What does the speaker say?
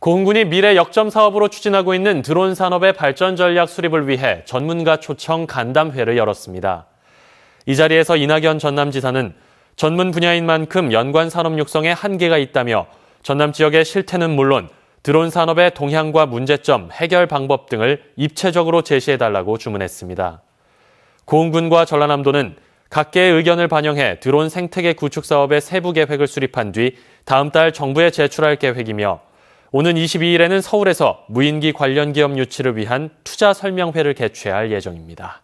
공군이 미래 역점 사업으로 추진하고 있는 드론 산업의 발전 전략 수립을 위해 전문가 초청 간담회를 열었습니다. 이 자리에서 이낙연 전남지사는 전문 분야인 만큼 연관 산업 육성에 한계가 있다며 전남 지역의 실태는 물론 드론 산업의 동향과 문제점, 해결 방법 등을 입체적으로 제시해달라고 주문했습니다. 고흥군과 전라남도는 각계의 의견을 반영해 드론 생태계 구축 사업의 세부 계획을 수립한 뒤 다음 달 정부에 제출할 계획이며 오는 22일에는 서울에서 무인기 관련 기업 유치를 위한 투자 설명회를 개최할 예정입니다.